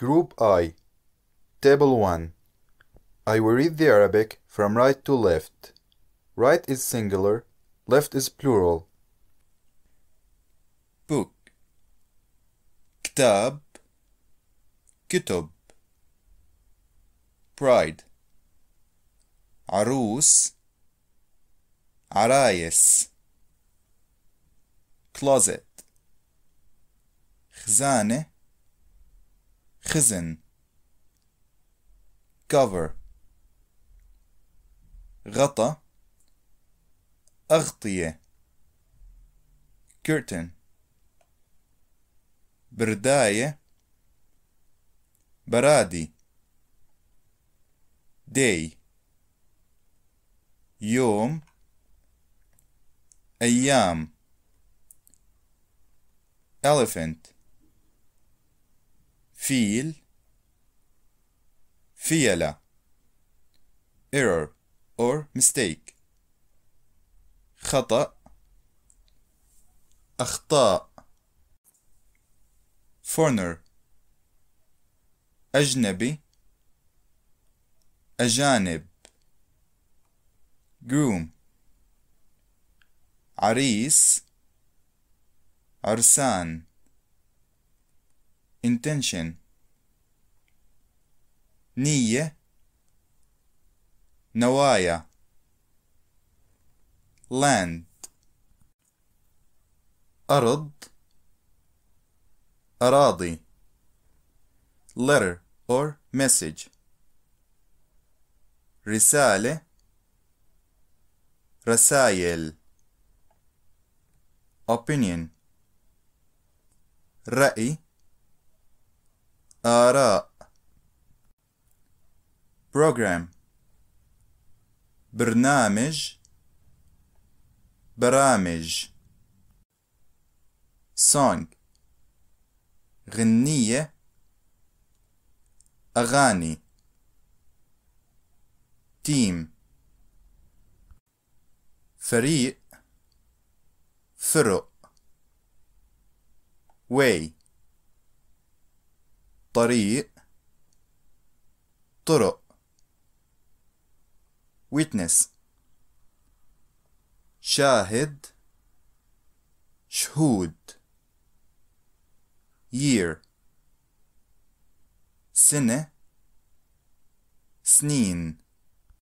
Group I Table 1 I will read the Arabic from right to left. Right is singular, left is plural. Book Kitab Kitub Pride. Arus, Arayes. closet خزانة خزن cover غطى أغطية curtain برداية برادي day يوم أيام elephant فيل فيلة error or mistake خطأ أخطاء foreigner أجنبي أجانب groom عريس عرسان intention نية نوايا land أرض أراضي letter or message رسالة رسائل opinion رأي آراء program برنامج برامج song غنية أغاني team فريق فرق way طريق طرق witness شاهد شهود year سنة سنين